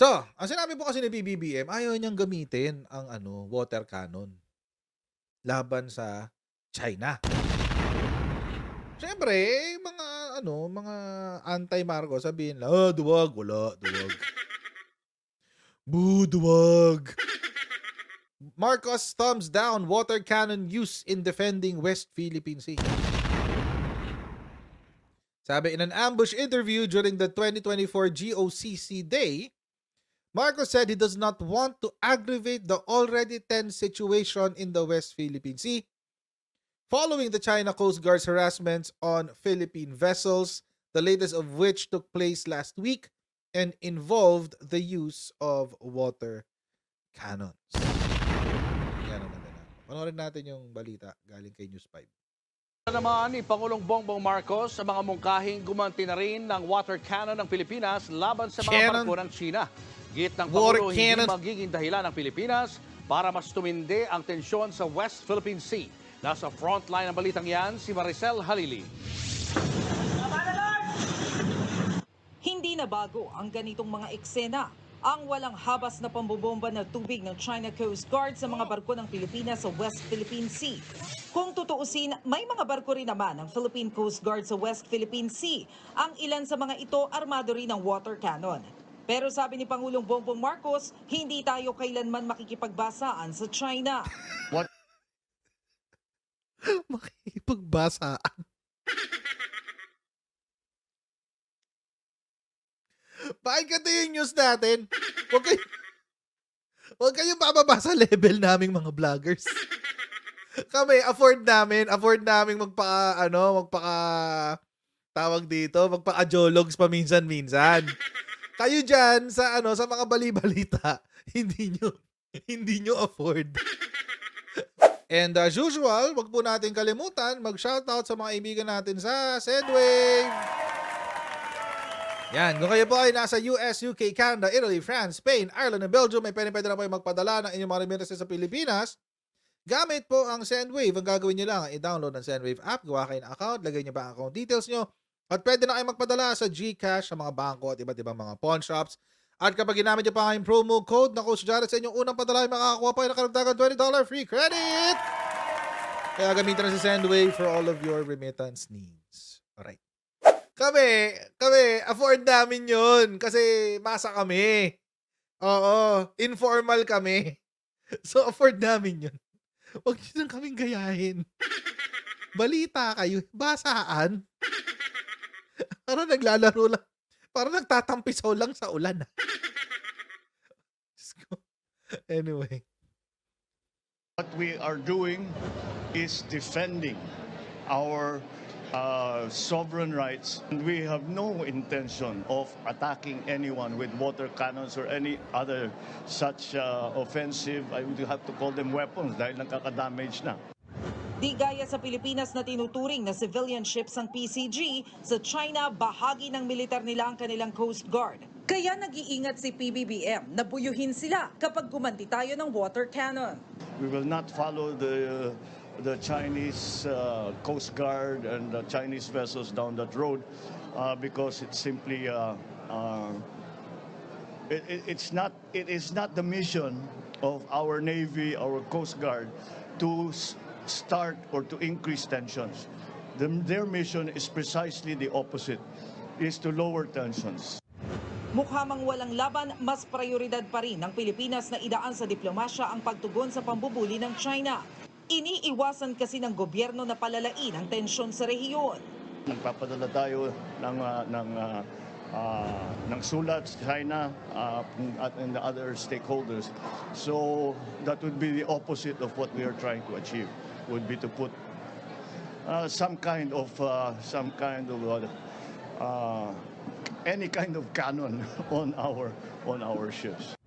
So, ang sinabi po kasi ni BBBM, ayaw niyang gamitin ang ano, water cannon laban sa China. Siyempre, mga ano, mga anti-Marco sabihin na, oh, duwag, wala, duwag. Boo, duwag. Marcos thumbs down water cannon use in defending West Philippine Sea. Sabi, in an ambush interview during the 2024 GOCC Day, Marcos said he does not want to aggravate the already tense situation in the West Philippine Sea following the China Coast Guard's harassment on Philippine vessels, the latest of which took place last week and involved the use of water cannons. Yan natin yung balita galing kay News 5 naman ni Pangulong Bongbong Marcos sa mga mungkahing gumanti na rin ng water cannon ng Pilipinas laban sa mga barko ng China. Git ng Pangulo hindi magiging dahilan ng Pilipinas para mas tumindi ang tensyon sa West Philippine Sea. Nasa frontline ng balitang yan si Maricel Halili. Hindi na bago ang ganitong mga eksena ang walang habas na pambobomba ng tubig ng China Coast Guard sa mga barko ng Pilipinas sa West Philippine Sea. Kung tutuusin, may mga barko rin naman ng Philippine Coast Guard sa West Philippine Sea. Ang ilan sa mga ito armado rin ng water cannon. Pero sabi ni Pangulong Bongbong Marcos, hindi tayo kailanman makikipagbasaan sa China. What? makikipagbasaan? Pakinggan nyo yung news natin. Huwag kayo, huwag kayo bababa sa level naming mga vloggers. Kami, afford namin, afford namin magpaka, ano, magpaka, tawag dito, magpaka-jologs paminsan-minsan. Kayo dyan, sa ano, sa mga balibalita, hindi nyo, hindi nyo afford. And as usual, wag po natin kalimutan mag-shoutout sa mga ibigan natin sa Sedwave. Yan. Kung kayo po ay nasa US, UK, Canada, Italy, France, Spain, Ireland, and Belgium, may pwede pwede na po ay magpadala ng inyong mga remittances sa Pilipinas. Gamit po ang SendWave. Ang gagawin nyo lang, i-download ang SendWave app, gawa kayo ng account, lagay nyo ba account details nyo, at pwede na kayo magpadala sa GCash, sa mga bangko at iba't ibang mga pawn shops. At kapag ginamit nyo pa ang promo code na Coach Jared sa inyong unang padala, ay makakakuha pa kayo ng karagdagan $20 free credit! Kaya gamitin na si SendWave for all of your remittance needs. Alright. Kami, kami, afford namin yun kasi masa kami. Oo, informal kami. So, afford namin yun. Huwag nyo lang kaming gayahin. Balita kayo, basaan. Parang naglalaro lang. Parang nagtatampisaw lang sa ulan. Ah. anyway. What we are doing is defending our uh, sovereign rights. And We have no intention of attacking anyone with water cannons or any other such uh, offensive, I would have to call them weapons dahil nakakadamage na. Di gaya sa Pilipinas na tinuturing na civilian ships ang PCG, sa China bahagi ng militar nila ang kanilang Coast Guard. Kaya nag-iingat si PBBM na buyuhin sila kapag gumanti tayo ng water cannon. We will not follow the uh, the Chinese uh, Coast Guard and the Chinese vessels down that road uh, because it's simply uh, uh it, it, it's not it is not the mission of our Navy, our Coast Guard, to start or to increase tensions. The, their mission is precisely the opposite, is to lower tensions. Mukha mang walang laban, mas prioridad pa rin ng Pilipinas na idaan sa diplomasya ang pagtugon sa pambubuli ng China. Iniiwasan kasi ng gobyerno na palalain ang tensyon sa rehiyon. Nagpapadala tayo ng, uh, ng, uh, uh, ng sulat sa China uh, and the other stakeholders. So that would be the opposite of what we are trying to achieve, would be to put uh, some kind of, uh, some kind of uh, uh, any kind of cannon on our, on our ships.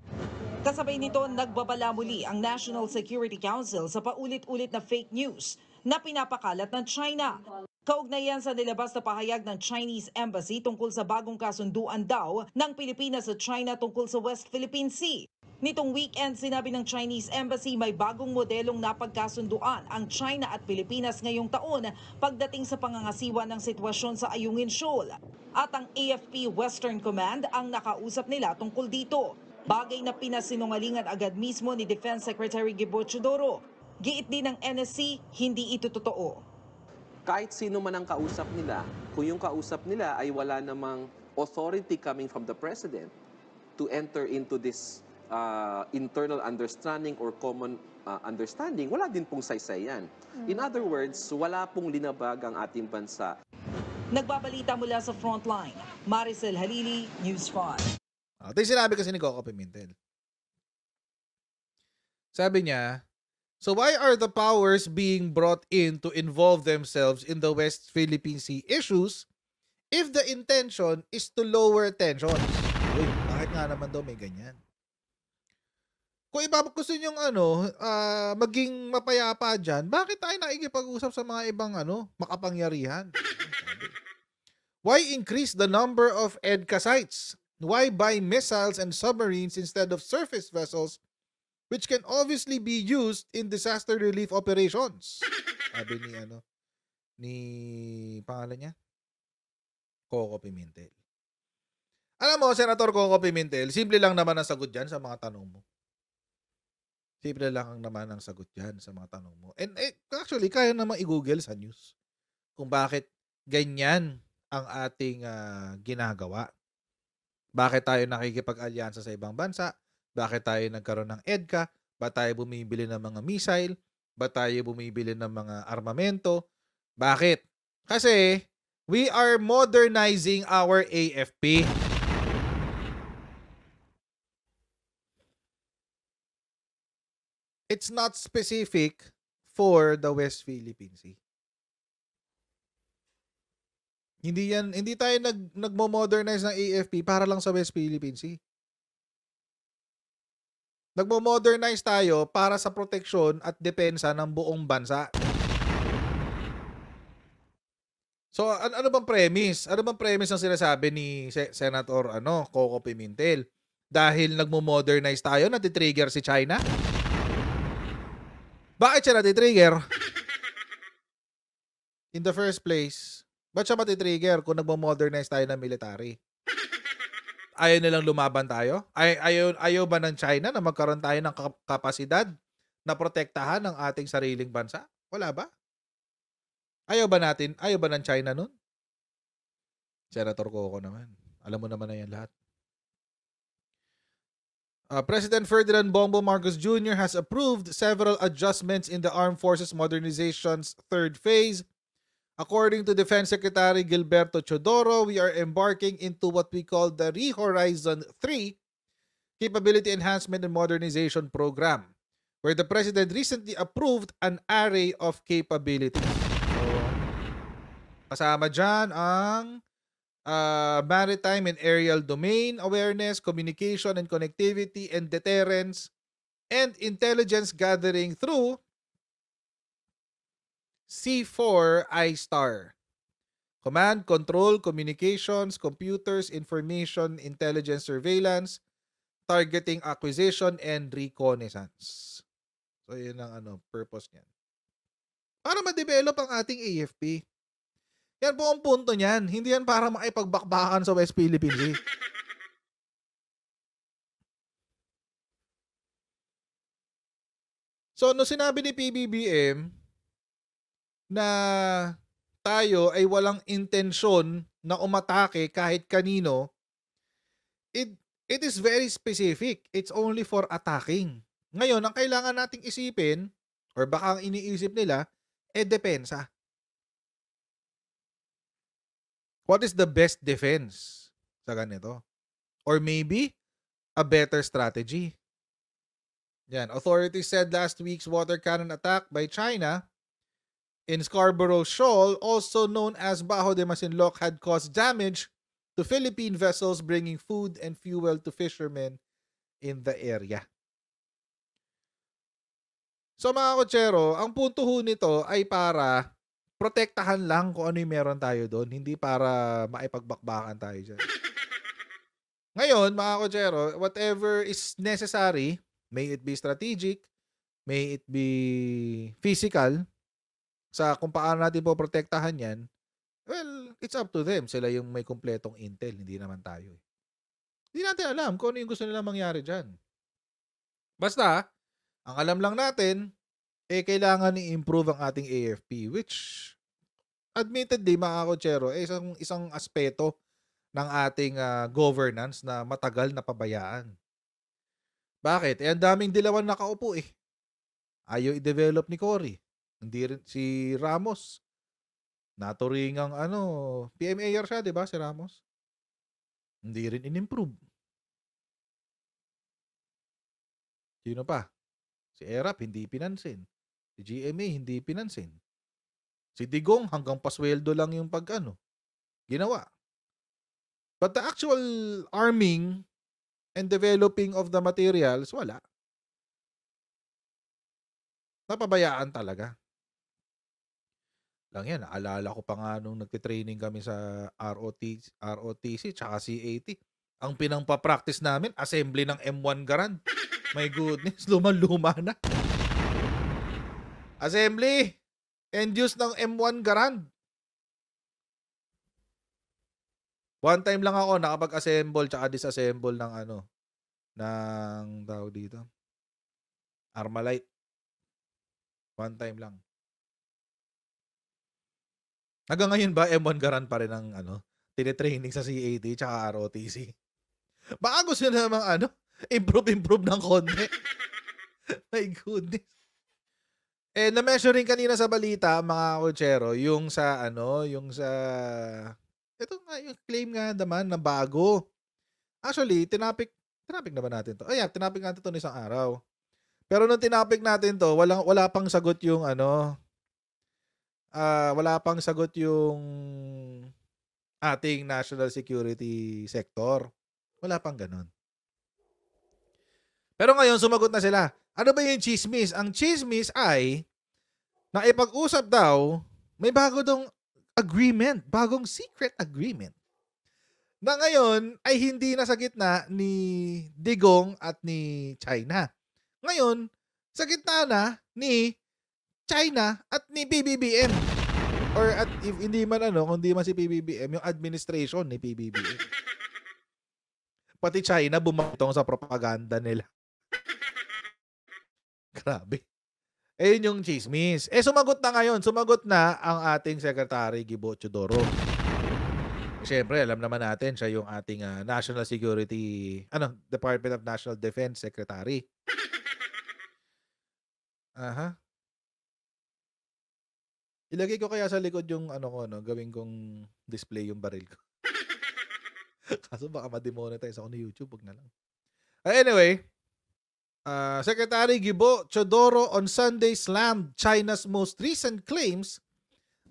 Kasabay nito, nagbabala muli ang National Security Council sa paulit-ulit na fake news na pinapakalat ng China. Kaugnayan sa nilabas na pahayag ng Chinese Embassy tungkol sa bagong kasunduan daw ng Pilipinas sa China tungkol sa West Philippine Sea. Nitong weekend, sinabi ng Chinese Embassy may bagong modelong napagkasunduan ang China at Pilipinas ngayong taon pagdating sa pangangasiwa ng sitwasyon sa Ayungin Shoal. At ang AFP Western Command ang nakausap nila tungkol dito. Bagay na pinasinungalingan agad mismo ni Defense Secretary Gibo Chudoro. Giit din ng NSC, hindi ito totoo. Kahit sino man ang kausap nila, kung yung kausap nila ay wala namang authority coming from the President to enter into this uh, internal understanding or common uh, understanding, wala din pong saysay yan. Mm. In hmm. other words, wala pong linabag ang ating bansa. Nagbabalita mula sa Frontline, Maricel Halili, News 5. Uh, ito yung sinabi kasi ni Coco Pimentel. Sabi niya, So why are the powers being brought in to involve themselves in the West Philippine Sea issues if the intention is to lower tensions? Uy, bakit nga naman daw may ganyan? Kung iba gusto nyo ano, uh, maging mapayapa diyan, bakit tayo naigipag-usap sa mga ibang ano, makapangyarihan? Why increase the number of EDCA sites Why buy missiles and submarines instead of surface vessels which can obviously be used in disaster relief operations? Sabi ni ano ni pangalan niya Coco Pimentel. Alam mo, Senator Coco Pimentel, simple lang naman ang sagot diyan sa mga tanong mo. Simple lang ang naman ang sagot diyan sa mga tanong mo. And eh, actually, kaya namang i-google sa news kung bakit ganyan ang ating uh, ginagawa bakit tayo nakikipag-alyansa sa ibang bansa? Bakit tayo nagkaroon ng EDCA? Ba tayo bumibili ng mga missile? Ba tayo bumibili ng mga armamento? Bakit? Kasi we are modernizing our AFP. It's not specific for the West Philippine Sea. Hindi yan, hindi tayo nag nagmo-modernize ng AFP para lang sa West Philippines. Sea. Nagmo-modernize tayo para sa proteksyon at depensa ng buong bansa. So an- ano bang premise? Ano bang premise ang sinasabi ni Se- Senator ano, Coco Pimentel? Dahil nagmo-modernize tayo, natitrigger si China? Bakit siya natitrigger? In the first place, Ba't siya matitrigger kung nagmo-modernize tayo ng military? Ayaw nilang lumaban tayo? Ay, ayaw, ayaw ba ng China na magkaroon tayo ng kapasidad na protektahan ang ating sariling bansa? Wala ba? Ayaw ba natin? Ayaw ba ng China nun? Senator Coco naman. Alam mo naman na yan lahat. Uh, President Ferdinand Bongbong Marcos Jr. has approved several adjustments in the Armed Forces Modernization's third phase According to Defense Secretary Gilberto Chodoro, we are embarking into what we call the Rehorizon 3 Capability Enhancement and Modernization Program, where the President recently approved an array of capabilities. So, kasama dyan ang uh, maritime and aerial domain awareness, communication and connectivity and deterrence, and intelligence gathering through C4 I-star. Command, Control, Communications, Computers, Information, Intelligence Surveillance, Targeting Acquisition, and Reconnaissance. So, yun ang ano, purpose niyan. Para ma-develop ang ating AFP. Yan po ang punto niyan. Hindi yan para makipagbakbakan sa West Philippines. Eh. so, no sinabi ni PBBM, na tayo ay walang intensyon na umatake kahit kanino, it, it is very specific. It's only for attacking. Ngayon, ang kailangan nating isipin, or baka ang iniisip nila, e eh, depensa. What is the best defense sa ganito? Or maybe, a better strategy. Yan. Authorities said last week's water cannon attack by China in Scarborough Shoal, also known as Bajo de Masinloc, had caused damage to Philippine vessels bringing food and fuel to fishermen in the area. So mga kotsero, ang punto ho nito ay para protektahan lang kung ano yung meron tayo doon, hindi para maipagbakbakan tayo dyan. Ngayon, mga kotsero, whatever is necessary, may it be strategic, may it be physical, sa kung paano natin po protektahan yan, well, it's up to them. Sila yung may kumpletong intel, hindi naman tayo. Eh. Hindi natin alam kung ano yung gusto nilang mangyari dyan. Basta, ang alam lang natin, eh kailangan i-improve ang ating AFP, which admittedly, mga kotsero, eh, isang, isang aspeto ng ating uh, governance na matagal na pabayaan. Bakit? Eh, ang daming dilawan nakaupo eh. Ayaw i-develop ni Cory. Hindi rin si Ramos. Naturing ang ano, PMAR siya, 'di ba, si Ramos? Hindi rin in-improve. Sino pa? Si Erap, hindi pinansin. Si GMA, hindi pinansin. Si Digong, hanggang pasweldo lang yung pag ano, ginawa. But the actual arming and developing of the materials, wala. Napabayaan talaga lang yan. Alala ko pa nga nung nagtitraining kami sa ROTC, ROTC tsaka C80. Ang pinangpa-practice namin, assembly ng M1 Garand. My goodness, lumaluma na. Assembly! End use ng M1 Garand. One time lang ako nakapag-assemble tsaka disassemble ng ano ng tawag dito. Armalite. One time lang. Hanggang ngayon ba M1 Garan pa rin ang ano, tinetraining sa CAT tsaka ROTC? Baka gusto na namang ano, improve-improve ng konti. My goodness. Eh, na-measure rin kanina sa balita, mga kutsero, yung sa ano, yung sa... Ito nga, yung claim nga naman na bago. Actually, tinapik, tinapik na ba natin to? Oh yeah, tinapik natin to ng isang araw. Pero nung tinapik natin to, walang, wala pang sagot yung ano, uh, wala pang sagot yung ating national security sector. Wala pang ganun. Pero ngayon, sumagot na sila. Ano ba yung chismis? Ang chismis ay na ipag-usap daw, may bago dong agreement, bagong secret agreement na ngayon ay hindi na sa gitna ni Digong at ni China. Ngayon, sa gitna na ni China at ni PBBM. Or at if hindi man ano, kundi man si PBBM, yung administration ni PBBM. Pati China bumatong sa propaganda nila. Grabe. Eh yun yung chismis. Eh sumagot na ngayon, sumagot na ang ating Secretary Gibo Chodoro. Siyempre, alam naman natin, siya yung ating uh, National Security, ano, Department of National Defense Secretary. Aha. Ilagay ko kaya sa likod yung ano ko, no? gawin kong display yung baril ko. Kaso baka ma-demonetize ako ni YouTube, wag na lang. Ah, anyway, uh, Secretary Gibo Chodoro on Sunday slammed China's most recent claims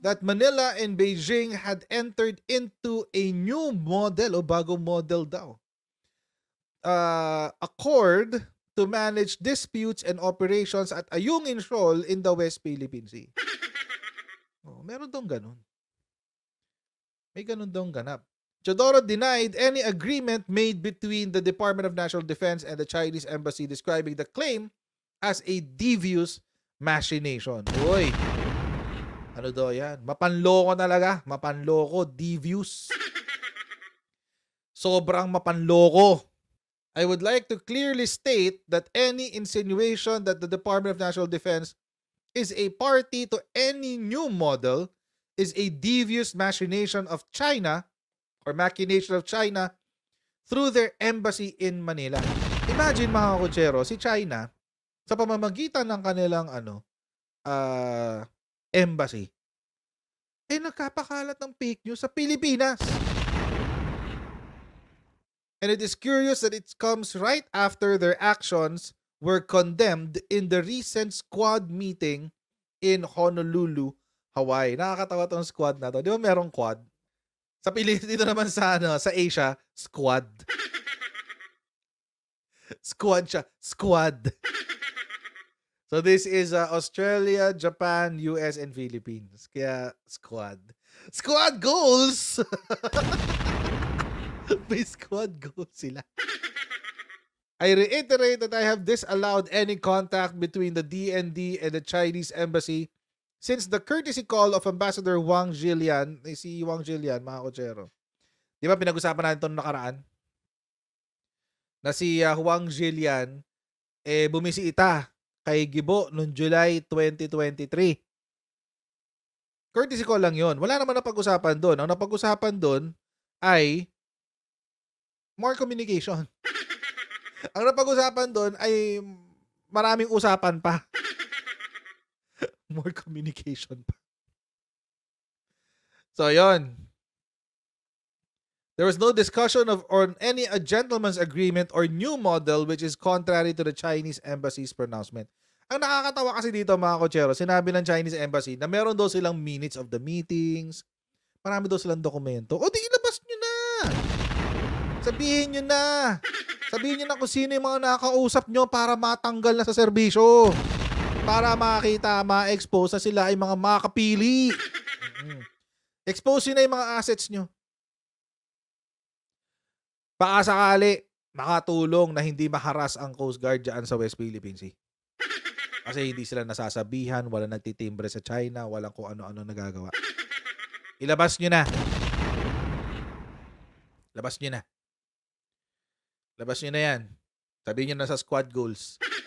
that Manila and Beijing had entered into a new model o bagong model daw. Uh, accord to manage disputes and operations at Ayungin Shoal in the West Philippine Sea. Oh, meron daw ganun. May ganun daw ganap. Chodoro denied any agreement made between the Department of National Defense and the Chinese embassy describing the claim as a devious machination. Uy. Ano daw yan? Mapanloko talaga. Mapanloko. Devious. Sobrang mapanloko. I would like to clearly state that any insinuation that the Department of National Defense is a party to any new model is a devious machination of China or machination of China through their embassy in Manila. Imagine mga kutsero, si China sa pamamagitan ng kanilang ano uh, embassy ay eh, nagkapakalat ng fake news sa Pilipinas. And it is curious that it comes right after their actions were condemned in the recent squad meeting in Honolulu, Hawaii. Nakakatawa tong squad na to. Di ba merong quad? Sa Pilipinas dito naman sa ano, sa Asia, squad. squad siya, squad. so this is uh, Australia, Japan, US and Philippines. Kaya squad. Squad goals. May squad goals sila. I reiterate that I have disallowed any contact between the DND and the Chinese embassy since the courtesy call of Ambassador Wang Jilian, eh, si Wang Jilian, mga kochero. Di ba pinag-usapan natin itong nakaraan? Na si uh, Wang Jilian eh, bumisita kay Gibo noong July 2023. Courtesy call lang yon. Wala naman na pag usapan doon. Ang napag-usapan doon ay more communication. Ang napag-usapan doon ay maraming usapan pa. More communication pa. So, yon. There was no discussion of on any a gentleman's agreement or new model which is contrary to the Chinese embassy's pronouncement. Ang nakakatawa kasi dito mga kochero, sinabi ng Chinese embassy na meron daw silang minutes of the meetings, marami daw silang dokumento. O di ilabas nyo na! Sabihin nyo na! Sabihin niyo na kung sino yung mga nakausap nyo para matanggal na sa serbisyo. Para makita, ma-expose na sila ay mga makapili. Mm-hmm. Expose yun na yung mga assets nyo. Baka sakali, makatulong na hindi maharas ang Coast Guard dyan sa West Philippines. Sea. Kasi hindi sila nasasabihan, wala nagtitimbre sa China, wala kung ano-ano nagagawa. Ilabas nyo na. Labas nyo na. Labas nyo na yan. Sabihin nyo na sa squad goals.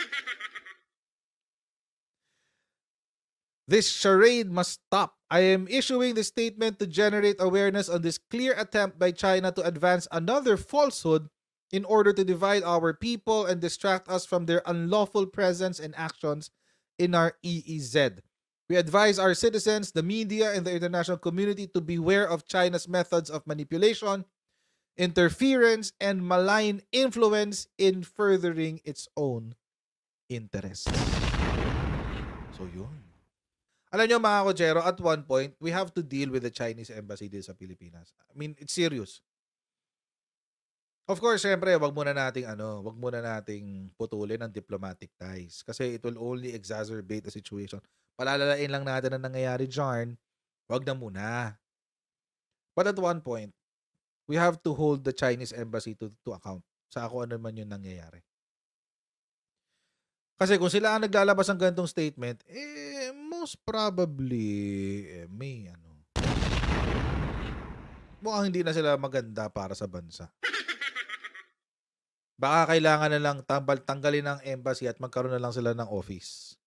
This charade must stop. I am issuing this statement to generate awareness on this clear attempt by China to advance another falsehood in order to divide our people and distract us from their unlawful presence and actions in our EEZ. We advise our citizens, the media, and the international community to beware of China's methods of manipulation interference, and malign influence in furthering its own interests. So yun. Alam nyo mga kochero, at one point, we have to deal with the Chinese embassy dito sa Pilipinas. I mean, it's serious. Of course, syempre, wag muna nating ano, wag muna nating putulin ang diplomatic ties kasi it will only exacerbate the situation. Palalalain lang natin ang nangyayari diyan. Wag na muna. But at one point, we have to hold the Chinese embassy to, to account sa ako ano man yung nangyayari. Kasi kung sila ang naglalabas ng ganitong statement, eh, most probably, eh, may ano. Mukhang hindi na sila maganda para sa bansa. Baka kailangan na lang tambal, tanggalin ang embassy at magkaroon na lang sila ng office.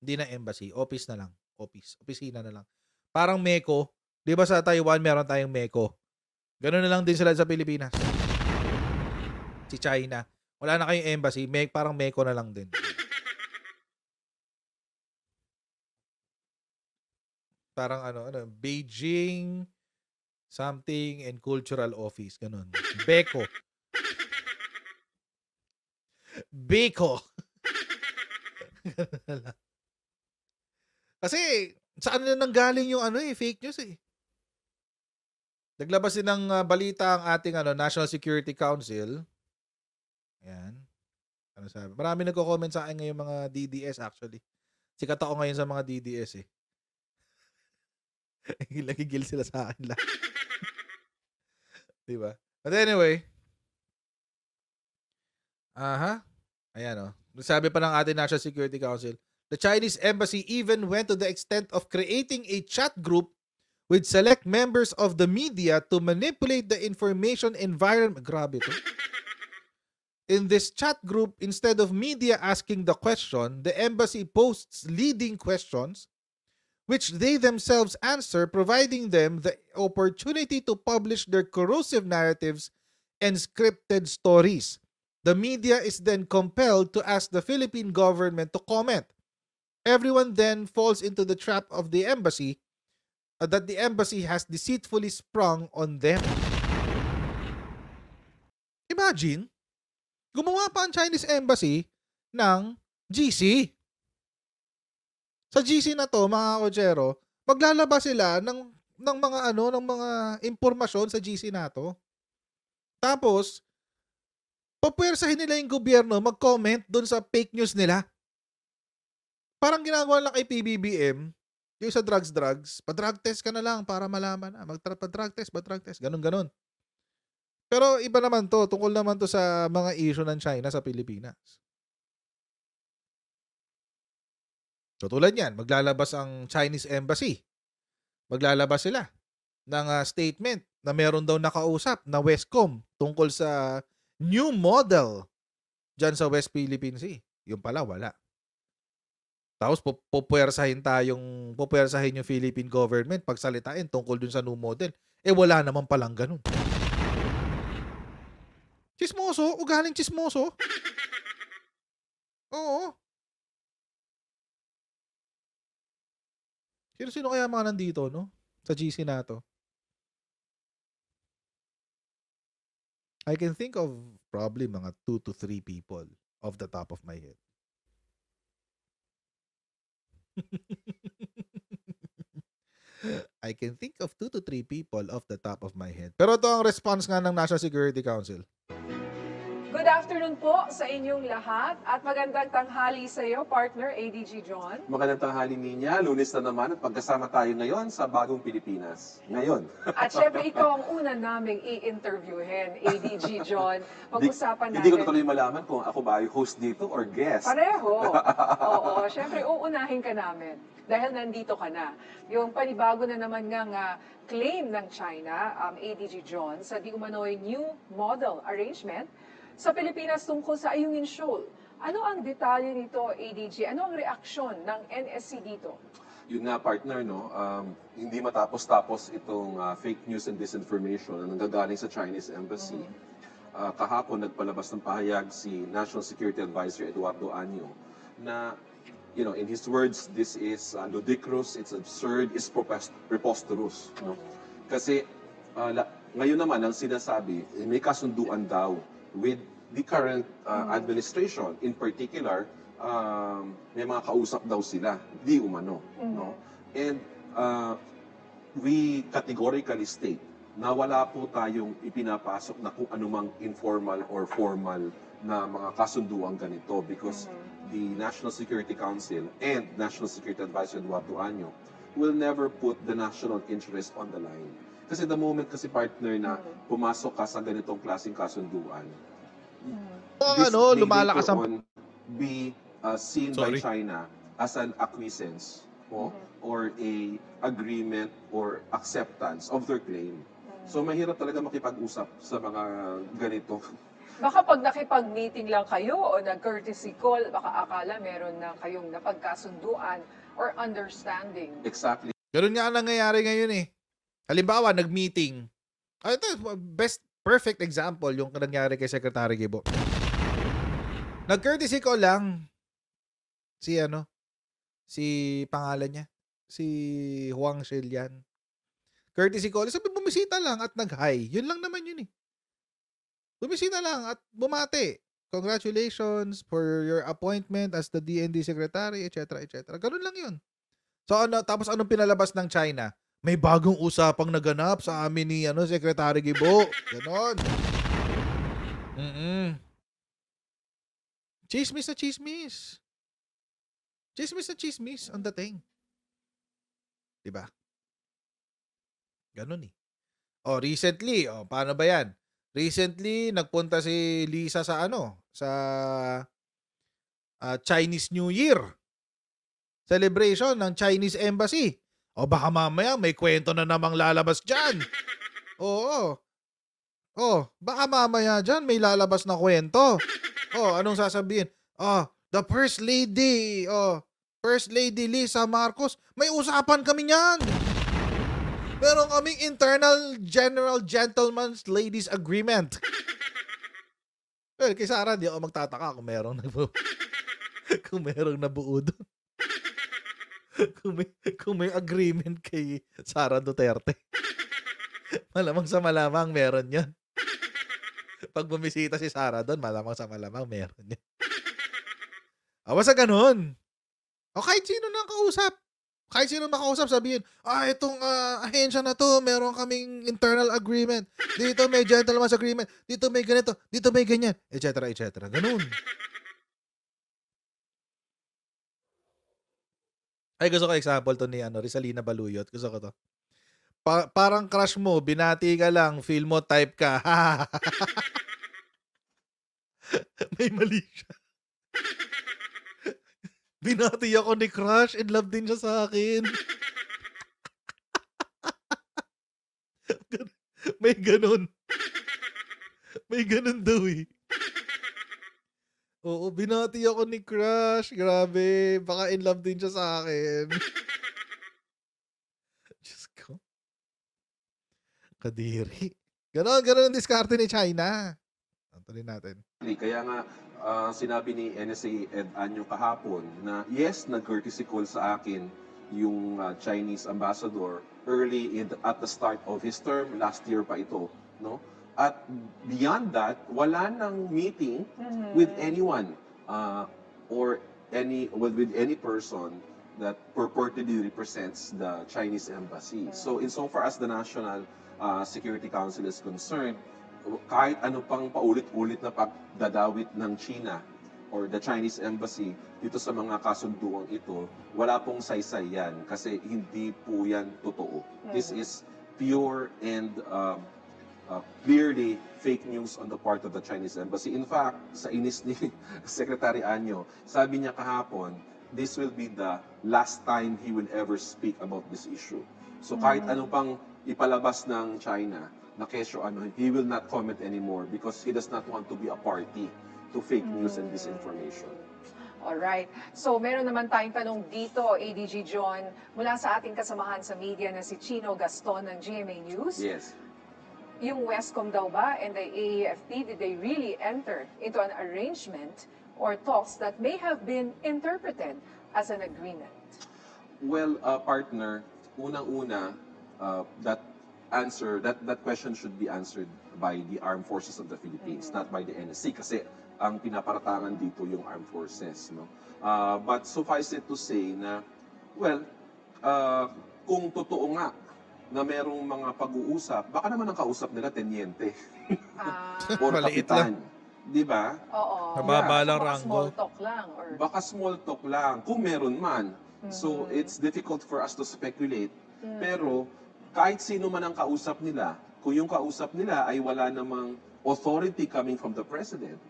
Hindi na embassy, office na lang. Office, opisina na lang. Parang Meko. Di ba sa Taiwan meron tayong Meko? Ganun na lang din sila sa Pilipinas. Si China. Wala na kayong embassy. May, parang Meko na lang din. Parang ano, ano, Beijing something and cultural office. Ganun. Beko. Beko. Kasi saan na nanggaling yung ano eh, fake news eh. Naglabas din ng ah, balita ang ating ano, National Security Council. Ayan. Ano sabi? Marami nagko-comment sa akin ngayon mga DDS actually. Sikat ako ngayon sa mga DDS eh. Nagigil sila sa akin lang. Di ba? But anyway. Aha. Uh-huh. oh. Sabi pa ng ating National Security Council, the Chinese embassy even went to the extent of creating a chat group with select members of the media to manipulate the information environment. Grabe to. In this chat group, instead of media asking the question, the embassy posts leading questions, which they themselves answer, providing them the opportunity to publish their corrosive narratives and scripted stories. The media is then compelled to ask the Philippine government to comment. Everyone then falls into the trap of the embassy Uh, that the embassy has deceitfully sprung on them. Imagine, gumawa pa ang Chinese embassy ng GC. Sa GC na to, mga kochero, maglalaba sila ng ng mga ano, ng mga impormasyon sa GC na to. Tapos, papuwersahin nila yung gobyerno mag-comment doon sa fake news nila. Parang ginagawa lang kay PBBM, yung sa drugs-drugs, pa-drug test ka na lang para malaman. Ah, Mag-drug test, pa-drug test, ganun-ganun. Pero iba naman to, tungkol naman to sa mga issue ng China sa Pilipinas. So tulad yan, maglalabas ang Chinese Embassy. Maglalabas sila ng uh, statement na meron daw nakausap na Westcom tungkol sa new model dyan sa West Philippine Sea. Yung pala, wala. Tapos pupuwersahin tayong pupuwersahin yung Philippine government pagsalitain tungkol dun sa new model. Eh wala naman palang ganun. Chismoso, ugaling chismoso. Oo. Sino-sino kaya mga nandito, no? Sa GC na to. I can think of probably mga 2 to 3 people off the top of my head. I can think of two to three people off the top of my head. Pero ito ang response nga ng National Security Council. Good afternoon po sa inyong lahat at magandang tanghali sa iyo, partner ADG John. Magandang tanghali niya, lunes na naman at pagkasama tayo ngayon sa Bagong Pilipinas. Ngayon. At syempre ikaw ang una naming i-interviewin, ADG John. Pag-usapan natin. Hindi ko na tuloy malaman kung ako ba ay host dito or guest. Pareho. Oo, syempre uunahin ka namin dahil nandito ka na. Yung panibago na naman ngang uh, claim ng China, um, ADG John, sa di umano'y new model arrangement sa Pilipinas tungkol sa Ayungin Shoal. Ano ang detalye nito, ADG? Ano ang reaksyon ng NSC dito? Yun nga, partner, no? Um, hindi matapos-tapos itong uh, fake news and disinformation na nanggagaling sa Chinese Embassy. Mm-hmm. Uh, kahapon, nagpalabas ng pahayag si National Security Advisor Eduardo Anyo na you know, in his words, this is uh, ludicrous, it's absurd, it's preposterous. No? Mm-hmm. Kasi uh, la- ngayon naman, ang sinasabi, eh, may kasunduan daw with the current uh, mm. administration. In particular, um, may mga kausap daw sila, di umano. Mm. No? And uh, we categorically state na wala po tayong ipinapasok na kung anumang informal or formal na mga kasunduan ganito because mm-hmm. the National Security Council and National Security Advisor Eduardo Anyo will never put the national interest on the line. Kasi the moment kasi partner na mm. pumasok ka sa ganitong klaseng kasunduan, oh, this ano, lumalakas ang be uh, seen Sorry. by China as an acquiescence po, mm-hmm. or a agreement or acceptance of their claim. Mm. So mahirap talaga makipag-usap sa mga ganito. Baka pag nakipag-meeting lang kayo o nag-courtesy call, baka akala meron na kayong napagkasunduan or understanding. Exactly. Ganun nga ang nangyayari ngayon eh. Halimbawa, nag-meeting. Ah, ito, best, perfect example yung nangyari kay Secretary Gibo. Nag-courtesy call lang si ano, si pangalan niya, si Huang Shilian. Courtesy call. Sabi, bumisita lang at nag-hi. Yun lang naman yun eh. Bumisita lang at bumate. Congratulations for your appointment as the DND Secretary, etc. etc. Ganun lang yun. So ano, tapos anong pinalabas ng China? may bagong usapang naganap sa amin ni ano Secretary Gibo. Ganon. Mm-mm. Chismis na chismis. Chismis na chismis ang dating. 'Di ba? Ganon eh. Oh, recently, oh, paano ba 'yan? Recently, nagpunta si Lisa sa ano, sa uh, Chinese New Year. Celebration ng Chinese Embassy. O baka mamaya may kwento na namang lalabas dyan. Oo. Oh, baka mamaya dyan may lalabas na kwento. Oh, anong sasabihin? Oh, the first lady. Oh, first lady Lisa Marcos. May usapan kami niyan. Meron kaming internal general gentleman's ladies agreement. Well, kay Sarah, di ako magtataka kung merong nabuo. kung merong nabuo doon. kung, may, kung may agreement kay Sara Duterte. malamang sa malamang meron yun. Pag bumisita si Sara doon, malamang sa malamang meron yun. Awa sa ganun. O kahit sino nang kausap. Kahit sino makausap, sabihin, ah, itong uh, ahensya na to, meron kaming internal agreement. Dito may gentleman's agreement. Dito may ganito. Dito may ganyan. Etc. Etc. Ganun. Ay, gusto ko example to ni ano, Rizalina Baluyot. Gusto ko to. Pa- parang crush mo, binati ka lang, feel mo type ka. May mali siya. binati ako ni crush, in love din siya sa akin. May ganun. May ganun daw eh. Oo, binati ako ni Crush. Grabe. Baka in love din siya sa akin. Diyos ko. Kadiri. Ganon, ganon ang diskarte ni China. Antuloy natin. Kaya nga, uh, sinabi ni NSA Ed Anyo kahapon na yes, nag-courtesy call sa akin yung uh, Chinese ambassador early in the, at the start of his term. Last year pa ito. No? At beyond that, wala nang meeting mm-hmm. with anyone uh, or any with, with any person that purportedly represents the Chinese embassy. Mm-hmm. So insofar as the National uh, Security Council is concerned, kahit ano pang paulit-ulit na pagdadawit ng China or the Chinese embassy dito sa mga kasunduan ito, wala pong saysay yan kasi hindi po yan totoo. Mm-hmm. This is pure and Uh, uh, clearly fake news on the part of the Chinese embassy. In fact, sa inis ni Secretary Anyo, sabi niya kahapon, this will be the last time he will ever speak about this issue. So kahit mm. ano pang ipalabas ng China na keso ano, he will not comment anymore because he does not want to be a party to fake mm. news and disinformation. All right. So meron naman tayong tanong dito, ADG John, mula sa ating kasamahan sa media na si Chino Gaston ng GMA News. Yes yung Westcom daw ba and the AAFP, did they really enter into an arrangement or talks that may have been interpreted as an agreement? Well, uh, partner, unang-una, uh, that answer, that, that question should be answered by the Armed Forces of the Philippines, mm not by the NSC. Kasi ang pinaparatangan dito yung Armed Forces. No? Uh, but suffice it to say na, well, uh, kung totoo nga na merong mga pag-uusap, baka naman ang kausap nila tenyente. Ah, Or Maliit kapitan. Di ba? oo. Mababa lang Baka rango. Small talk lang. Or, Baka small talk lang, kung meron man. So, hmm. it's difficult for us to speculate. Hmm. Pero, kahit sino man ang kausap nila, kung yung kausap nila ay wala namang authority coming from the president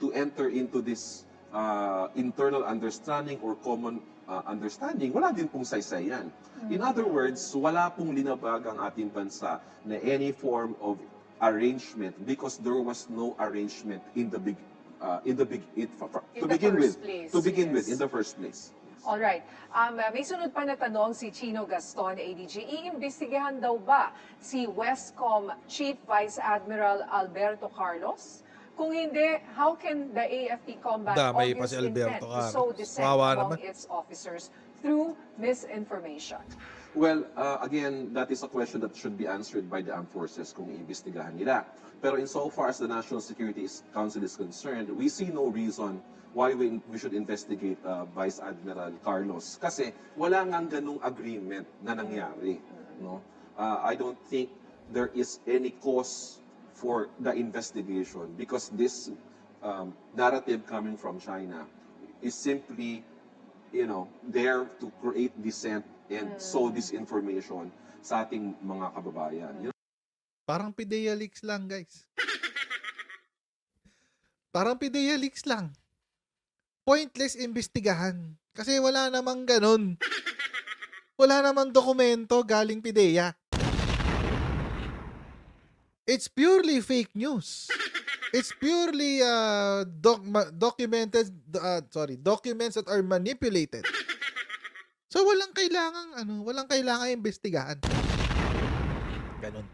to enter into this uh, internal understanding or common uh, understanding, wala din pong saysay yan. In hmm. other words, wala pong linabag ang ating bansa na any form of arrangement because there was no arrangement in the big uh, in the big it, for, for, to begin with place, to begin yes. with in the first place. All right. Um, uh, may sunod pa na tanong si Chino Gaston, ADG. Iimbestigahan daw ba si Westcom Chief Vice Admiral Alberto Carlos kung hindi, how can the AFP combat Damay pa obvious intent to ah. sow dissent Wawa among naman. its officers through misinformation? Well, uh, again, that is a question that should be answered by the armed forces kung iimbestigahan nila. Pero in so far as the National Security Council is concerned, we see no reason why we, we should investigate uh, Vice Admiral Carlos. Kasi wala nga ganung agreement na nangyari. No? Uh, I don't think there is any cause for the investigation because this um, narrative coming from China is simply, you know, there to create dissent and mm. sow disinformation sa ating mga kababayan. Hmm. You know? Parang Pidea Leaks lang, guys. Parang Pidea Leaks lang. Pointless investigahan. Kasi wala namang ganun. Wala namang dokumento galing Pidea. It's purely fake news. It's purely uh, dogma- documented, uh, sorry, documents that are manipulated. So walang kailangang ano, walang kailangan imbestigahan. Ganun.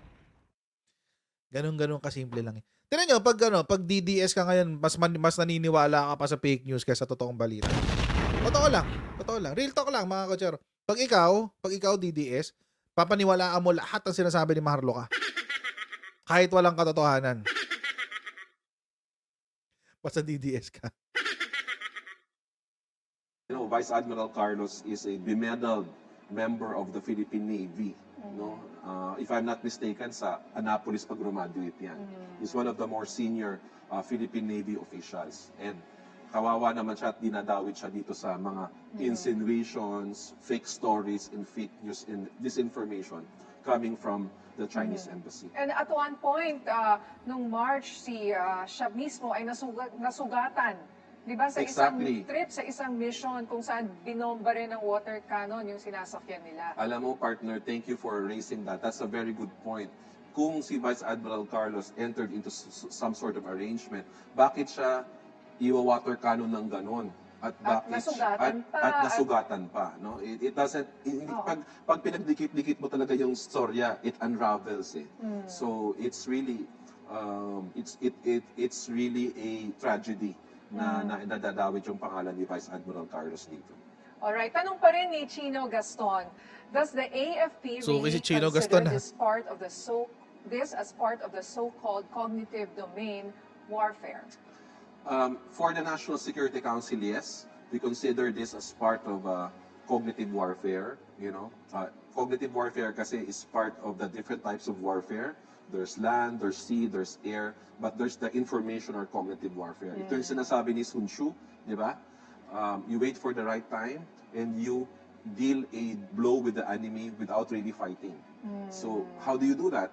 Ganun ganun kasimple lang. Eh. Tingnan niyo pag ano, pag DDS ka ngayon, mas man, mas naniniwala ka pa sa fake news kaysa totoong balita. Totoo lang. Totoo lang. Real talk lang mga kochero. Pag ikaw, pag ikaw DDS, papaniwalaan mo lahat ng sinasabi ni Marlo ka. Kahit walang katotohanan. Basta DDS ka. You know, Vice Admiral Carlos is a bemedaled member of the Philippine Navy. Mm-hmm. No, uh, if I'm not mistaken, sa Annapolis pag graduate yan. Mm-hmm. He's one of the more senior uh, Philippine Navy officials. And kawawa naman siya at dinadawit siya dito sa mga mm-hmm. insinuations, fake stories, and fake news and disinformation coming from the Chinese mm -hmm. embassy. And at one point, uh, nung March, si uh, siya mismo ay nasuga- nasugatan Di ba sa exactly. isang trip, sa isang mission kung saan binomba rin ng water cannon yung sinasakyan nila. Alam mo partner, thank you for raising that. That's a very good point. Kung si Vice Admiral Carlos entered into some sort of arrangement, bakit siya iwa water cannon ng ganon? at bakit nasugatan at, pa at nasugatan pa no it, it doesn't it, oh. pag pag pinagdikit-dikit mo talaga yung storya it unravels eh mm. so it's really um, it's it, it it's really a tragedy mm. na, na nadadawit yung pangalan ni Vice Admiral Carlos dito Alright, tanong pa rin ni Chino Gaston. Does the AFP so, really si Chino Gaston, this part of the so this as part of the so-called cognitive domain warfare? Um, for the National Security Council, yes, we consider this as part of uh, cognitive warfare. You know, uh, cognitive warfare kasi is part of the different types of warfare. There's land, there's sea, there's air, but there's the information or cognitive warfare. Yeah. Ito yung sinasabi ni Sun Tzu, di ba? Um, you wait for the right time and you deal a blow with the enemy without really fighting. Mm. So, hmm. how do you do that?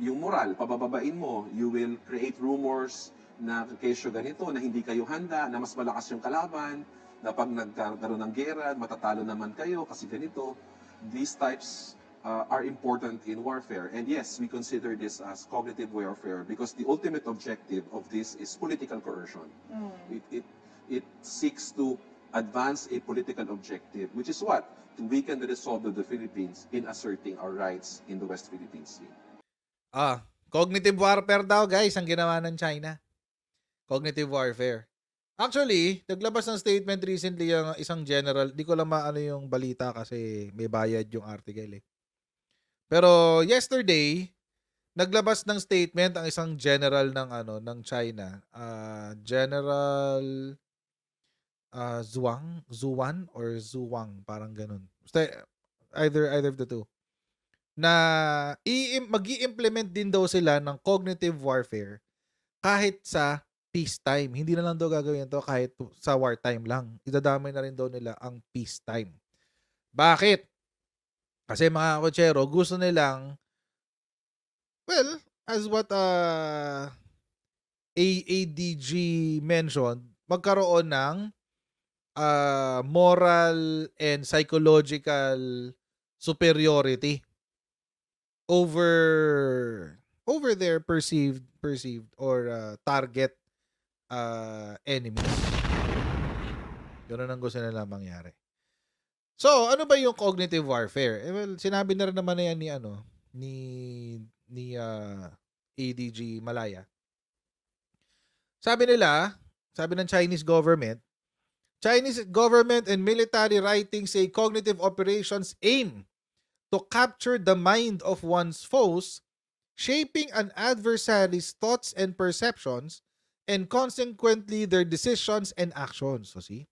Yung moral, pabababain mo, you will create rumors, na kesyo ganito, na hindi kayo handa, na mas malakas yung kalaban, na pag nagkaroon ng gera, matatalo naman kayo kasi ganito. These types uh, are important in warfare. And yes, we consider this as cognitive warfare because the ultimate objective of this is political coercion. Mm. It, it, it seeks to advance a political objective, which is what? To weaken the resolve of the Philippines in asserting our rights in the West Philippine Sea. Ah, cognitive warfare daw guys ang ginawa ng China. Cognitive warfare. Actually, naglabas ng statement recently ang isang general. Di ko lang maano yung balita kasi may bayad yung article eh. Pero yesterday, naglabas ng statement ang isang general ng ano ng China, uh, General uh, ah, Zhuang, Zhuan or Zhuang, parang ganun. Either either of the two. Na i- mag-i-implement din daw sila ng cognitive warfare kahit sa peacetime. Hindi na lang daw gagawin to kahit sa wartime lang. Idadamay na rin daw nila ang peacetime. Bakit? Kasi mga kotsero, gusto nilang, well, as what uh, ah, AADG mentioned, magkaroon ng uh, moral and psychological superiority over over their perceived perceived or uh, target uh, enemies. Ganun ang gusto nila mangyari. So, ano ba yung cognitive warfare? Eh, well, sinabi na rin naman na yan ni ano, ni ni uh, ah, ADG Malaya. Sabi nila, sabi ng Chinese government, Chinese government and military writing say cognitive operations aim to capture the mind of one's foes, shaping an adversary's thoughts and perceptions and consequently their decisions and actions. So see?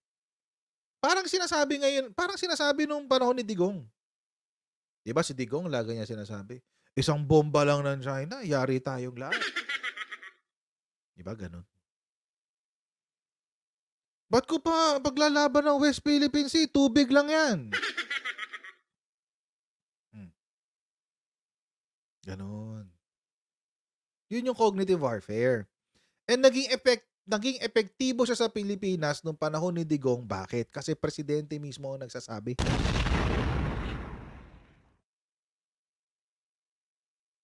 Parang sinasabi ngayon, parang sinasabi nung panahon ni Digong. 'Di ba si Digong lagi niya sinasabi, isang bomba lang ng China, yari tayong lahat. 'Di ba ganun? Ba't ko pa paglalaban ng West Philippine Sea? Tubig lang yan. Hmm. Ganon. Yun yung cognitive warfare. And naging effect naging epektibo siya sa Pilipinas nung panahon ni Digong. Bakit? Kasi presidente mismo ang nagsasabi.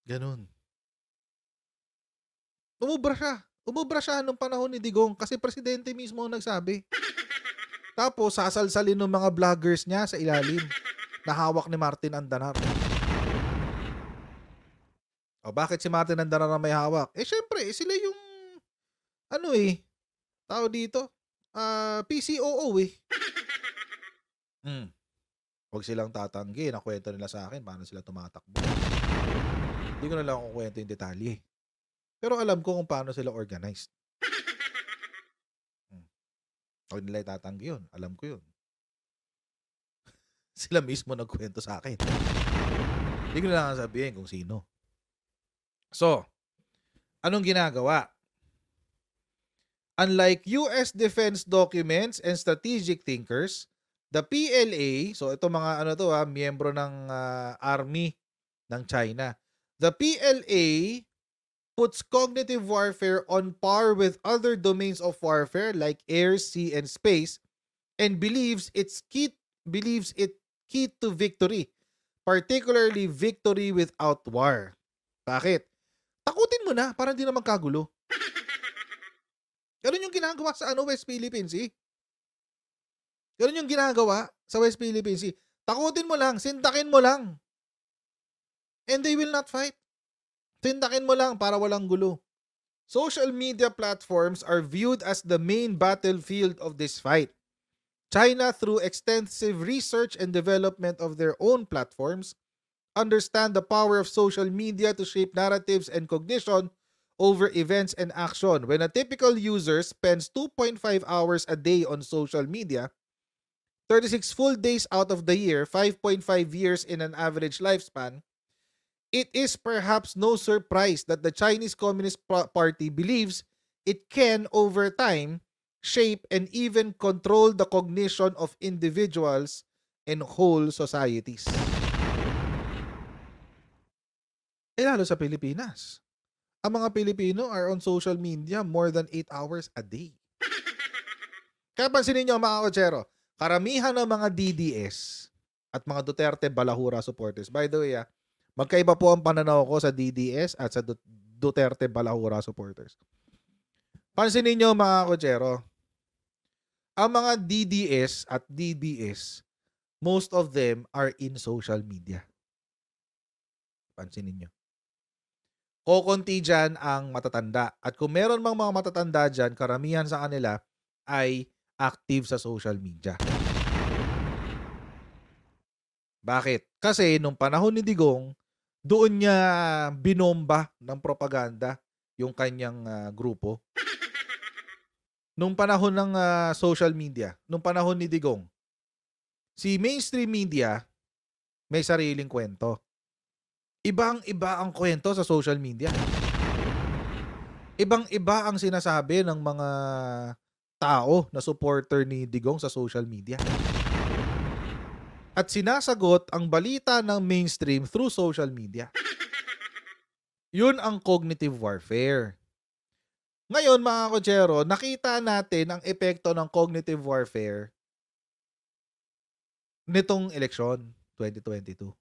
Ganun. Umubra siya. Umubra siya nung panahon ni Digong kasi presidente mismo ang nagsabi. Tapos sasalsalin ng mga vloggers niya sa ilalim na hawak ni Martin Andanar. O bakit si Martin Andanar na may hawak? Eh syempre, eh, sila yung ano eh, tao dito, uh, ah, PCOO eh. Mm. Huwag silang tatanggi. Nakwento nila sa akin paano sila tumatakbo. Hindi ko na lang kukwento yung detalye. Eh. Pero alam ko kung paano sila organized. Hmm. Huwag nila itatanggi yun. Alam ko yun. sila mismo nagkwento sa akin. Hindi ko na lang sabihin kung sino. So, anong ginagawa? Unlike US defense documents and strategic thinkers, the PLA, so ito mga ano to ha, ah, miyembro ng uh, army ng China. The PLA puts cognitive warfare on par with other domains of warfare like air, sea, and space and believes it's key believes it key to victory, particularly victory without war. Bakit? Takutin mo na para hindi naman kagulo. Ganun yung ginagawa sa ano West Philippine Sea. Ganun yung ginagawa sa West Philippines Sea. Takutin mo lang, sintakin mo lang. And they will not fight. Sintakin mo lang para walang gulo. Social media platforms are viewed as the main battlefield of this fight. China, through extensive research and development of their own platforms, understand the power of social media to shape narratives and cognition over events and action. When a typical user spends 2.5 hours a day on social media, 36 full days out of the year, 5.5 years in an average lifespan, it is perhaps no surprise that the Chinese Communist Party believes it can, over time, shape and even control the cognition of individuals and whole societies. Eh lalo sa Pilipinas. ang mga Pilipino are on social media more than 8 hours a day. Kaya pansinin nyo mga kotsero, karamihan ng mga DDS at mga Duterte Balahura supporters. By the way, ah, magkaiba po ang pananaw ko sa DDS at sa Duterte Balahura supporters. Pansinin nyo mga kotsero, ang mga DDS at DBS, most of them are in social media. Pansinin nyo kokonti dyan ang matatanda. At kung meron mang mga matatanda dyan, karamihan sa kanila ay active sa social media. Bakit? Kasi nung panahon ni Digong, doon niya binomba ng propaganda yung kanyang uh, grupo. Nung panahon ng uh, social media, nung panahon ni Digong, si mainstream media may sariling kwento ibang-iba ang kwento sa social media. Ibang-iba ang sinasabi ng mga tao na supporter ni Digong sa social media. At sinasagot ang balita ng mainstream through social media. Yun ang cognitive warfare. Ngayon mga kochero, nakita natin ang epekto ng cognitive warfare nitong eleksyon 2022.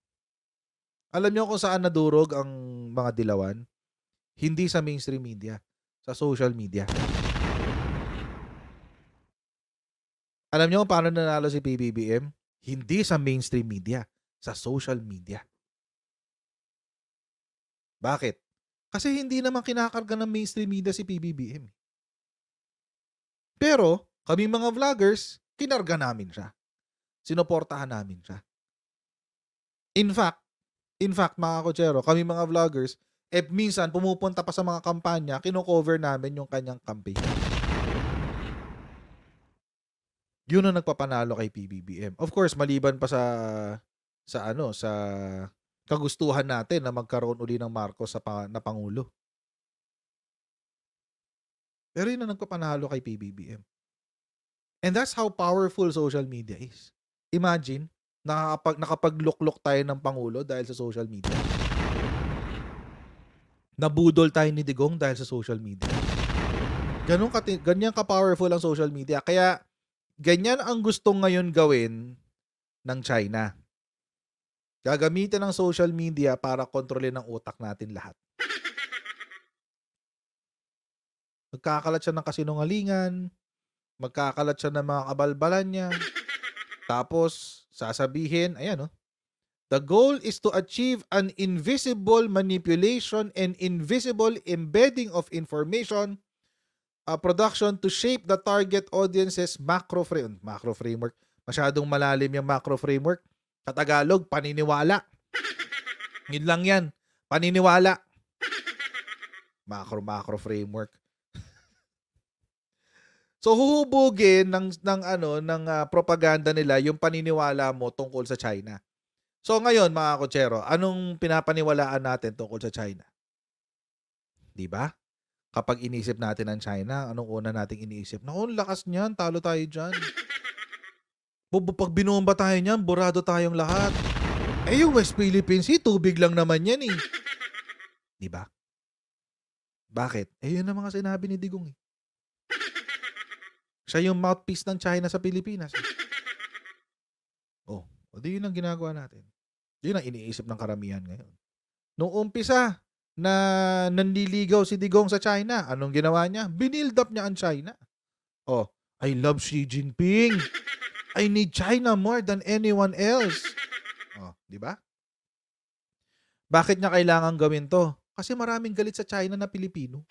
Alam niyo kung saan nadurog ang mga dilawan? Hindi sa mainstream media, sa social media. Alam niyo kung paano nanalo si PBBM? Hindi sa mainstream media, sa social media. Bakit? Kasi hindi naman kinakarga ng mainstream media si PBBM. Pero, kami mga vloggers, kinarga namin siya. Sinuportahan namin siya. In fact, In fact, mga kutsero, kami mga vloggers, eh minsan pumupunta pa sa mga kampanya, kino-cover namin yung kanyang campaign. Yun ang nagpapanalo kay PBBM. Of course, maliban pa sa sa ano, sa kagustuhan natin na magkaroon uli ng Marcos sa pa, na pangulo. Pero yun ang nagpapanalo kay PBBM. And that's how powerful social media is. Imagine, nakapag nakapagluklok tayo ng pangulo dahil sa social media. Nabudol tayo ni Digong dahil sa social media. Ganun ka ganyan ka powerful ang social media. Kaya ganyan ang gusto ngayon gawin ng China. Gagamitin ng social media para kontrolin ang utak natin lahat. Magkakalat siya ng kasinungalingan, magkakalat siya ng mga kabalbalan niya, tapos sasabihin, ayan oh, The goal is to achieve an invisible manipulation and invisible embedding of information uh, production to shape the target audience's macro frame, macro framework. Masyadong malalim yung macro framework. Sa Tagalog, paniniwala. Yun lang yan. Paniniwala. Macro macro framework. So huhubugin ng ng ano ng uh, propaganda nila yung paniniwala mo tungkol sa China. So ngayon mga kotsero, anong pinapaniwalaan natin tungkol sa China? 'Di ba? Kapag inisip natin ang China, anong una nating iniisip? Naku, lakas niyan, talo tayo diyan. Pag binomba tayo niyan, burado tayong lahat. Eh yung West Philippines, eh, tubig lang naman yan eh. 'Di ba? Bakit? Eh yun ang mga sinabi ni Digong eh. Siya yung mouthpiece ng China sa Pilipinas. oh, o di yun ang ginagawa natin. Yun ang iniisip ng karamihan ngayon. Nung umpisa na nanliligaw si Digong sa China, anong ginawa niya? Binild up niya ang China. Oh, I love Xi Jinping. I need China more than anyone else. Oh, di ba? Bakit niya kailangan gawin to? Kasi maraming galit sa China na Pilipino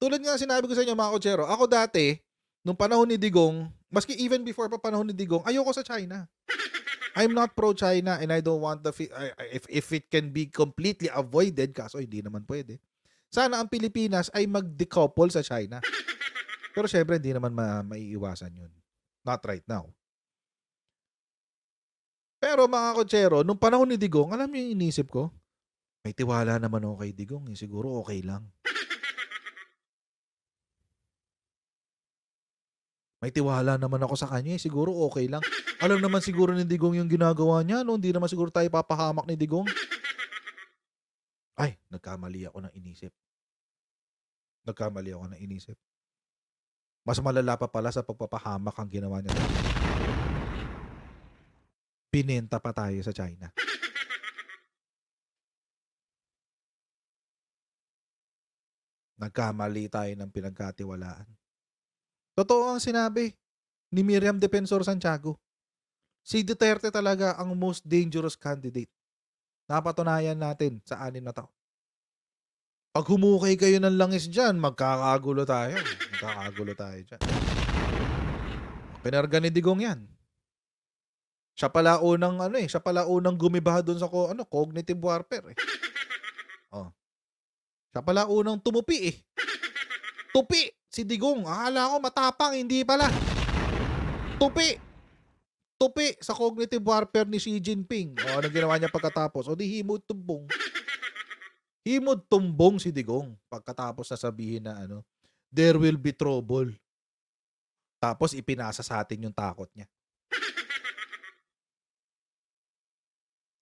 tulad nga sinabi ko sa inyo mga kochero, ako dati, nung panahon ni Digong, maski even before pa panahon ni Digong, ayoko sa China. I'm not pro-China and I don't want the, if, if it can be completely avoided, kaso hindi naman pwede. Sana ang Pilipinas ay mag-decouple sa China. Pero syempre, hindi naman ma- maiiwasan yun. Not right now. Pero mga kotsero, nung panahon ni Digong, alam niyo yung inisip ko? May tiwala naman ako kay Digong. Eh. Siguro okay lang. May tiwala naman ako sa kanya eh. Siguro okay lang. Alam naman siguro ni Digong yung ginagawa niya. No? Hindi naman siguro tayo papahamak ni Digong. Ay, nagkamali ako ng inisip. Nagkamali ako ng inisip. Mas malala pa pala sa pagpapahamak ang ginawa niya. Pinenta pa tayo sa China. Nagkamali tayo ng pinagkatiwalaan. Totoo ang sinabi ni Miriam Defensor Santiago. Si Duterte talaga ang most dangerous candidate. Napatunayan natin sa anin na taon. Pag humukay kayo ng langis dyan, magkakagulo tayo. Magkakagulo tayo dyan. Pinarga ni Digong yan. Siya pala unang ano eh, siya pala unang gumiba doon sa ko, ano, cognitive warfare eh. Oh. Siya pala unang tumupi eh. Tupi. Si Digong, akala ko matapang, hindi pala. Tupi! Tupi sa cognitive warfare ni Xi Jinping. O, ano ginawa niya pagkatapos? O, di himod tumbong. Himod tumbong si Digong pagkatapos sabihin na ano, there will be trouble. Tapos ipinasa sa atin yung takot niya.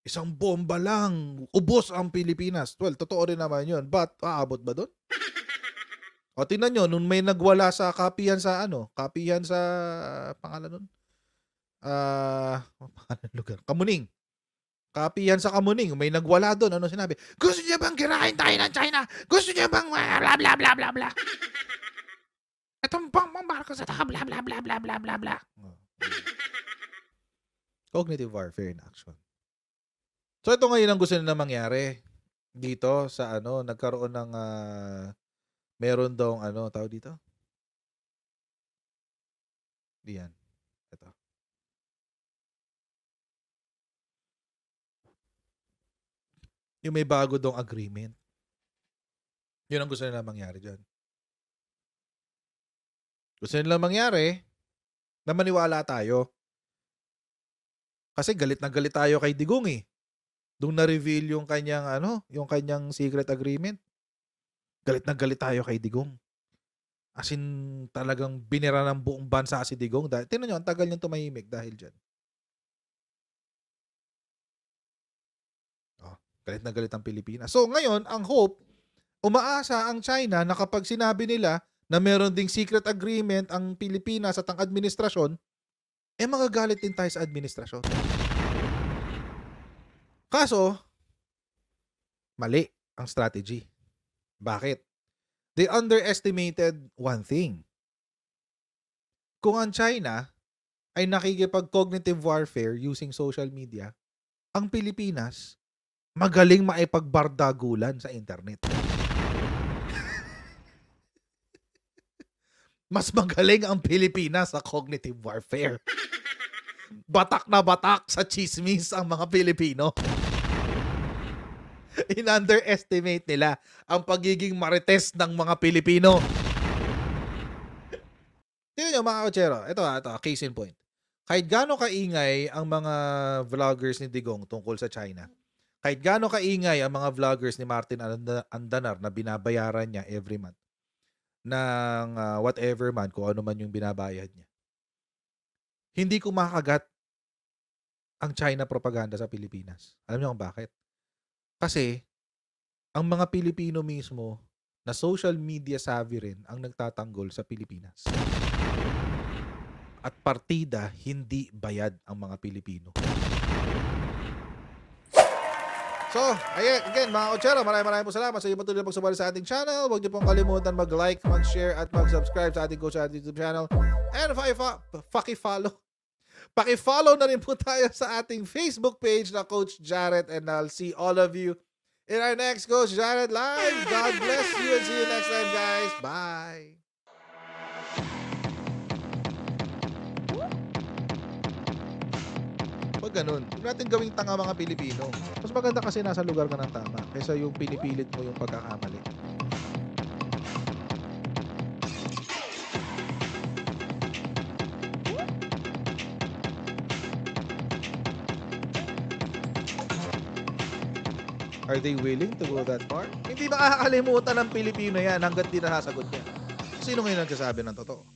Isang bomba lang, ubos ang Pilipinas. Well, totoo rin naman yun. But, aabot ba doon? O tinan nyo, nung may nagwala sa kapihan sa ano, kapihan sa pangalan nun? Ah, uh, pangalan lugar. Kamuning. Kapihan sa Kamuning. May nagwala doon. Ano sinabi? Gusto niya bang kirahin tayo ng China? Gusto niya bang ah, bla bla bla bla bla? Itong pang pang barko sa taka bla bla bla bla bla bla bla. Oh, Cognitive warfare in action. So ito ngayon ang gusto nila mangyari dito sa ano, nagkaroon ng uh, meron daw ano, tao dito? Diyan. Ito. Yung may bago daw agreement. Yun ang gusto nila mangyari diyan Gusto nila mangyari na maniwala tayo. Kasi galit na galit tayo kay Digong eh. Doon na-reveal yung kanyang ano, yung kanyang secret agreement. Galit na galit tayo kay Digong. As in, talagang binira ng buong bansa si Digong. Dahil, tinan nyo, ang tagal niyang tumahimik dahil dyan. Oh, galit na galit ang Pilipinas. So ngayon, ang hope, umaasa ang China na kapag sinabi nila na meron ding secret agreement ang Pilipinas at ang administrasyon, eh magagalit din tayo sa administrasyon. Kaso, mali ang strategy. Bakit? They underestimated one thing. Kung ang China ay nakikipag-cognitive warfare using social media, ang Pilipinas magaling maipagbardagulan sa internet. Mas magaling ang Pilipinas sa cognitive warfare. Batak na batak sa chismis ang mga Pilipino. in-underestimate nila ang pagiging marites ng mga Pilipino. Tignan nyo mga kotsero, ito ha, ah, ito, ah, case in point. Kahit gaano kaingay ang mga vloggers ni Digong tungkol sa China, kahit gaano kaingay ang mga vloggers ni Martin Andanar na binabayaran niya every month ng uh, whatever man, kung ano man yung binabayad niya. Hindi kumakagat ang China propaganda sa Pilipinas. Alam niyo kung bakit? Kasi, ang mga Pilipino mismo na social media savvy rin ang nagtatanggol sa Pilipinas. At partida, hindi bayad ang mga Pilipino. So, ayan, again, mga kotsera, maraming maraming po salamat sa iyo patuloy na pagsabali sa ating channel. Huwag niyo pong kalimutan mag-like, mag-share, at mag-subscribe sa ating Coach YouTube channel. And fucking follow Paki-follow na rin po tayo sa ating Facebook page na Coach Jared and I'll see all of you in our next Coach Jared Live. God bless you and see you next time guys. Bye! Pag ganun, huwag natin gawing tanga mga Pilipino. Mas maganda kasi nasa lugar ka ng tama kaysa yung pinipilit mo yung pagkakamali. Are they willing to go that far? Hindi makakalimutan ng Pilipino yan hanggat di nasasagot niya. Sino ngayon sasabi ng totoo?